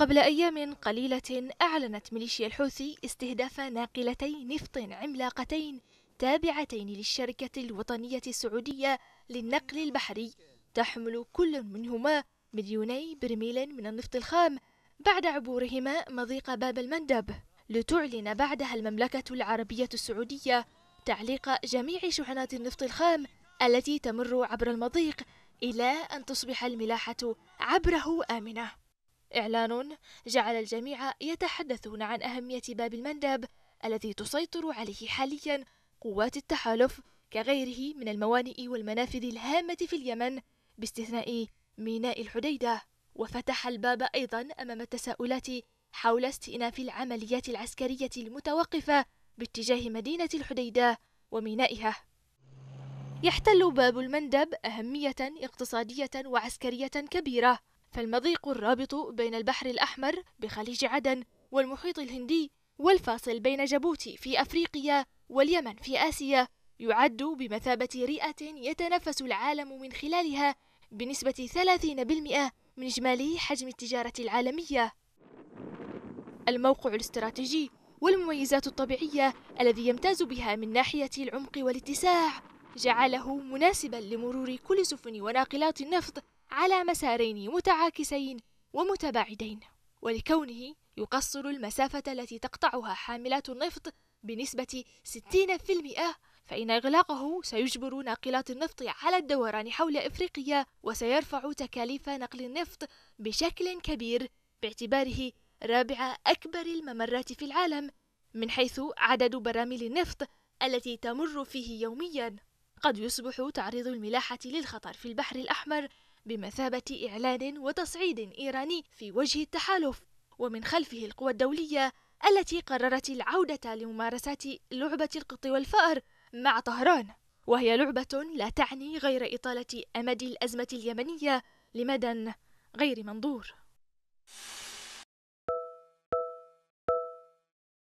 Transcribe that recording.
قبل أيام قليلة أعلنت ميليشيا الحوثي استهداف ناقلتي نفط عملاقتين تابعتين للشركة الوطنية السعودية للنقل البحري تحمل كل منهما مليوني برميل من النفط الخام بعد عبورهما مضيق باب المندب لتعلن بعدها المملكة العربية السعودية تعليق جميع شحنات النفط الخام التي تمر عبر المضيق إلى أن تصبح الملاحة عبره آمنة إعلان جعل الجميع يتحدثون عن أهمية باب المندب الذي تسيطر عليه حاليا قوات التحالف كغيره من الموانئ والمنافذ الهامة في اليمن باستثناء ميناء الحديدة وفتح الباب أيضا أمام التساؤلات حول استئناف العمليات العسكرية المتوقفة باتجاه مدينة الحديدة ومينائها يحتل باب المندب أهمية اقتصادية وعسكرية كبيرة فالمضيق الرابط بين البحر الأحمر بخليج عدن والمحيط الهندي والفاصل بين جيبوتي في أفريقيا واليمن في آسيا يعد بمثابة رئة يتنفس العالم من خلالها بنسبة 30% من إجمالي حجم التجارة العالمية الموقع الاستراتيجي والمميزات الطبيعية الذي يمتاز بها من ناحية العمق والاتساع جعله مناسبا لمرور كل سفن وناقلات النفط على مسارين متعاكسين ومتباعدين ولكونه يقصر المسافة التي تقطعها حاملات النفط بنسبة 60% فإن إغلاقه سيجبر ناقلات النفط على الدوران حول إفريقيا وسيرفع تكاليف نقل النفط بشكل كبير باعتباره رابع أكبر الممرات في العالم من حيث عدد براميل النفط التي تمر فيه يوميا قد يصبح تعريض الملاحة للخطر في البحر الأحمر بمثابة إعلان وتصعيد إيراني في وجه التحالف ومن خلفه القوى الدولية التي قررت العودة لممارسة لعبة القط والفأر مع طهران وهي لعبة لا تعني غير إطالة أمد الأزمة اليمنية لمدى غير منظور